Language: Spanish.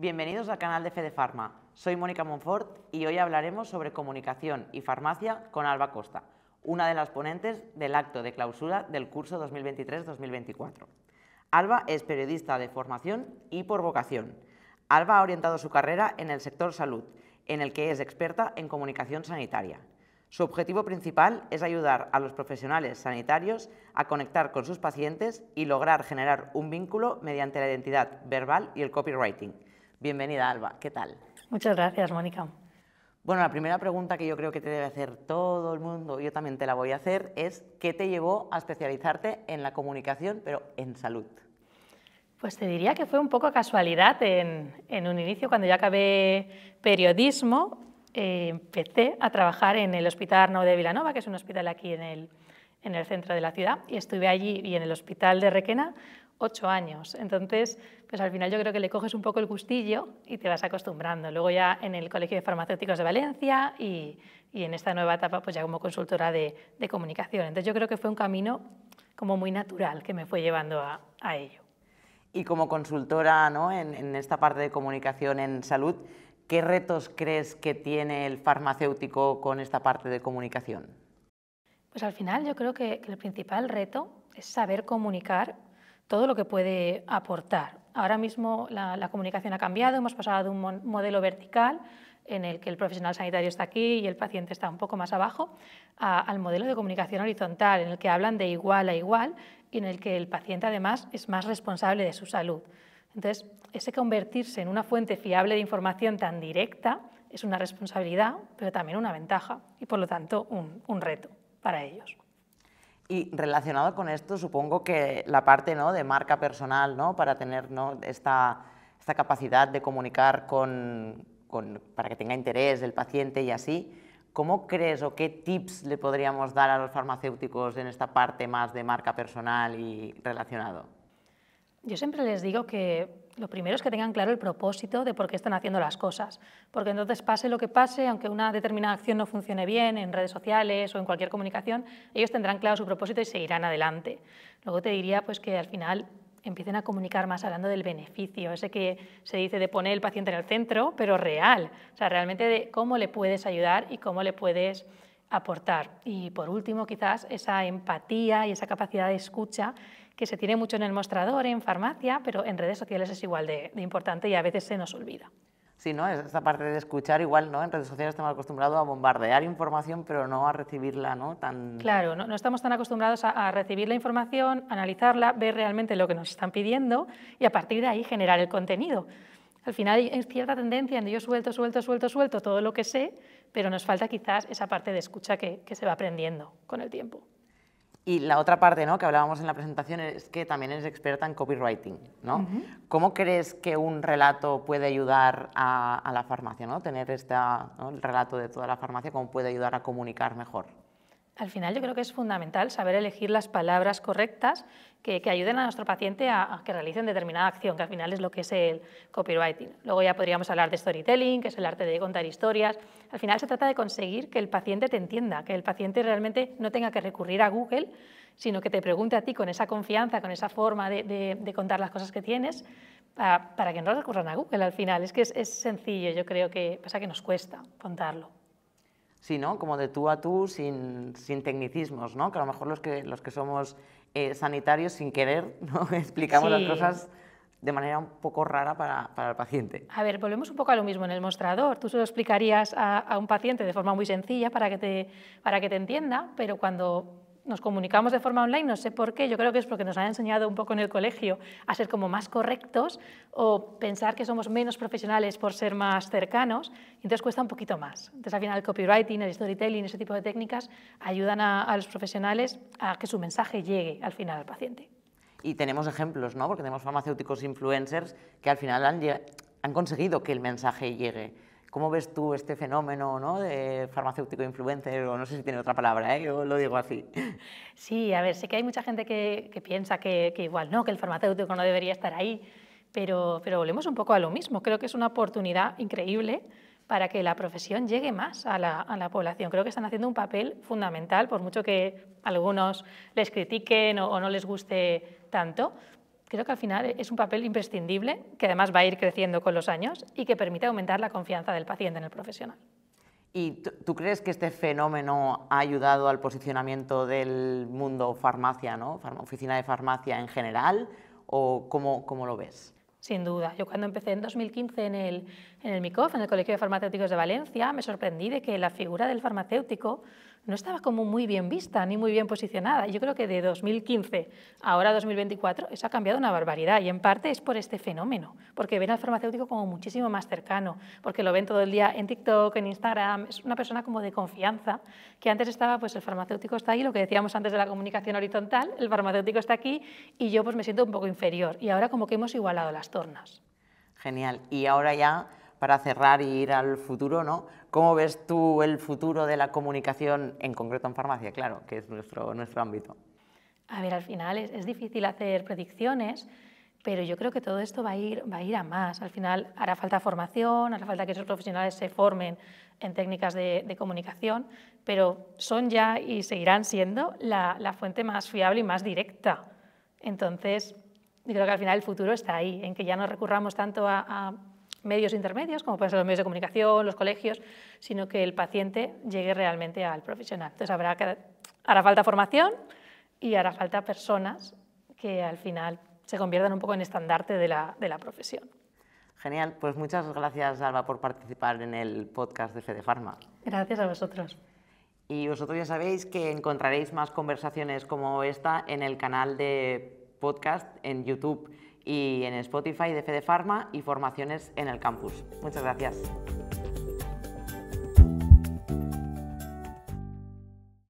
Bienvenidos al canal de Fede Farma. Soy Mónica Monfort y hoy hablaremos sobre comunicación y farmacia con Alba Costa, una de las ponentes del acto de clausura del curso 2023-2024. Alba es periodista de formación y por vocación. Alba ha orientado su carrera en el sector salud, en el que es experta en comunicación sanitaria. Su objetivo principal es ayudar a los profesionales sanitarios a conectar con sus pacientes y lograr generar un vínculo mediante la identidad verbal y el copywriting Bienvenida, Alba. ¿Qué tal? Muchas gracias, Mónica. Bueno, la primera pregunta que yo creo que te debe hacer todo el mundo, yo también te la voy a hacer, es ¿qué te llevó a especializarte en la comunicación, pero en salud? Pues te diría que fue un poco casualidad. En, un inicio, cuando ya acabé periodismo, eh, empecé a trabajar en el Hospital Arnau de Vilanova, que es un hospital aquí en el, en el centro de la ciudad y estuve allí y en el hospital de Requena ocho años. Entonces, pues al final yo creo que le coges un poco el gustillo y te vas acostumbrando. Luego ya en el Colegio de Farmacéuticos de Valencia y, y en esta nueva etapa pues ya como consultora de, de, comunicación. Entonces yo creo que fue un camino como muy natural que me fue llevando a, a ello. Y como consultora ¿no? en, en esta parte de comunicación en salud, ¿qué retos crees que tiene el farmacéutico con esta parte de comunicación? Pues al final yo creo que, el principal reto es saber comunicar todo lo que puede aportar. Ahora mismo la, comunicación ha cambiado, hemos pasado de un modelo vertical en el que el profesional sanitario está aquí y el paciente está un poco más abajo, al modelo de comunicación horizontal, en el que hablan de igual a igual y en el que el paciente además es más responsable de su salud. Entonces, ese convertirse en una fuente fiable de información tan directa es una responsabilidad, pero también una ventaja y por lo tanto un reto para ellos. Y relacionado con esto, supongo que la parte ¿no? de marca personal, ¿no? para tener ¿no? esta, esta, capacidad de comunicar con, con, para que tenga interés el paciente y así, ¿cómo crees o qué tips le podríamos dar a los farmacéuticos en esta parte más de marca personal y relacionado? Yo siempre les digo que lo primero es que tengan claro el propósito de por qué están haciendo las cosas, porque entonces pase lo que pase, aunque una determinada acción no funcione bien en redes sociales o en cualquier comunicación, ellos tendrán claro su propósito y seguirán adelante. Luego te diría pues que al final empiecen a comunicar más hablando del beneficio, ese que se dice de poner el paciente en el centro, pero real, o sea, realmente de cómo le puedes ayudar y cómo le puedes aportar. Y por último, quizás esa empatía y esa capacidad de escucha que se tiene mucho en el mostrador, en farmacia, pero en redes sociales es igual de, importante y a veces se nos olvida. Sí, ¿no? Esta parte de escuchar, igual, ¿no? En redes sociales estamos acostumbrados a bombardear información, pero no a recibirla, ¿no? Tan... Claro, no, no estamos tan acostumbrados a, recibir la información, analizarla, ver realmente lo que nos están pidiendo y a partir de ahí generar el contenido. Al final hay cierta tendencia en yo suelto, suelto, suelto, suelto todo lo que sé, pero nos falta quizás esa parte de escucha que, se va aprendiendo con el tiempo. Y la otra parte ¿no? que hablábamos en la presentación es que también es experta en copywriting. ¿Cómo crees que un relato puede ayudar a, la farmacia? ¿no? Tener el relato de toda la farmacia, ¿cómo puede ayudar a comunicar mejor? al final yo creo que es fundamental saber elegir las palabras correctas que, ayuden a nuestro paciente a, que realicen determinada acción, que al final es lo que es el copywriting. Luego ya podríamos hablar de storytelling, que es el arte de contar historias. Al final se trata de conseguir que el paciente te entienda, que el paciente realmente no tenga que recurrir a Google, sino que te pregunte a ti con esa confianza, con esa forma de, contar las cosas que tienes, para, que no recurran a Google al final. Es que es sencillo, yo creo que pasa que nos cuesta contarlo. Sí, ¿no? Como de tú a tú, sin, sin tecnicismos, ¿no? Que a lo mejor los que, los que somos eh, sanitarios, sin querer, ¿no? explicamos las cosas de manera un poco rara para, para, el paciente. A ver, volvemos un poco a lo mismo en el mostrador. Tú solo explicarías a, a un paciente de forma muy sencilla para que, te, para que te entienda, pero cuando nos comunicamos de forma online, no sé por qué, yo creo que es porque nos han enseñado un poco en el colegio a ser como más correctos o pensar que somos menos profesionales por ser más cercanos, y entonces cuesta un poquito más. Entonces al final el copywriting, el storytelling, ese tipo de técnicas ayudan a, los profesionales a que su mensaje llegue al final al paciente. Y tenemos ejemplos, ¿no? Porque tenemos farmacéuticos influencers que al final han, han conseguido que el mensaje llegue. ¿Cómo ves tú este fenómeno ¿no? de farmacéutico influencer? O no sé si tiene otra palabra, ¿eh? yo lo digo así. Sí, a ver, sé que hay mucha gente que, piensa que, igual no, que el farmacéutico no debería estar ahí, pero, pero volvemos un poco a lo mismo. Creo que es una oportunidad increíble para que la profesión llegue más a la, población. Creo que están haciendo un papel fundamental, por mucho que algunos les critiquen o no les guste tanto, creo que al final es un papel imprescindible, que además va a ir creciendo con los años y que permite aumentar la confianza del paciente en el profesional. ¿Y tú, crees que este fenómeno ha ayudado al posicionamiento del mundo farmacia, ¿no? oficina de farmacia en general? ¿O cómo, lo ves? Sin duda. Yo cuando empecé en 2015 en el, en el MICOF, en el Colegio de Farmacéuticos de Valencia, me sorprendí de que la figura del farmacéutico no estaba como muy bien vista ni muy bien posicionada. Yo creo que de 2015 a ahora 2024 eso ha cambiado una barbaridad y en parte es por este fenómeno, porque ven al farmacéutico como muchísimo más cercano, porque lo ven todo el día en TikTok, en Instagram, es una persona como de confianza, que antes estaba, pues el farmacéutico está ahí, lo que decíamos antes de la comunicación horizontal, el farmacéutico está aquí y yo pues me siento un poco inferior y ahora como que hemos igualado las tornas. Genial, y ahora ya para cerrar y ir al futuro, ¿no? ¿Cómo ves tú el futuro de la comunicación, en concreto en farmacia, claro, que es nuestro, nuestro ámbito? A ver, al final es, difícil hacer predicciones, pero yo creo que todo esto va a, ir, va a ir a más. Al final hará falta formación, hará falta que esos profesionales se formen en técnicas de, comunicación, pero son ya y seguirán siendo la, fuente más fiable y más directa. Entonces, yo creo que al final el futuro está ahí, en que ya no recurramos tanto a medios intermedios, como pueden ser los medios de comunicación, los colegios, sino que el paciente llegue realmente al profesional. Entonces habrá que, hará falta formación y hará falta personas que al final se conviertan un poco en estandarte de la, de la profesión. Genial, pues muchas gracias Alba por participar en el podcast de Fede Pharma. Gracias a vosotros. Y vosotros ya sabéis que encontraréis más conversaciones como esta en el canal de podcast en YouTube y en Spotify de FedeFarma y formaciones en el campus. Muchas gracias.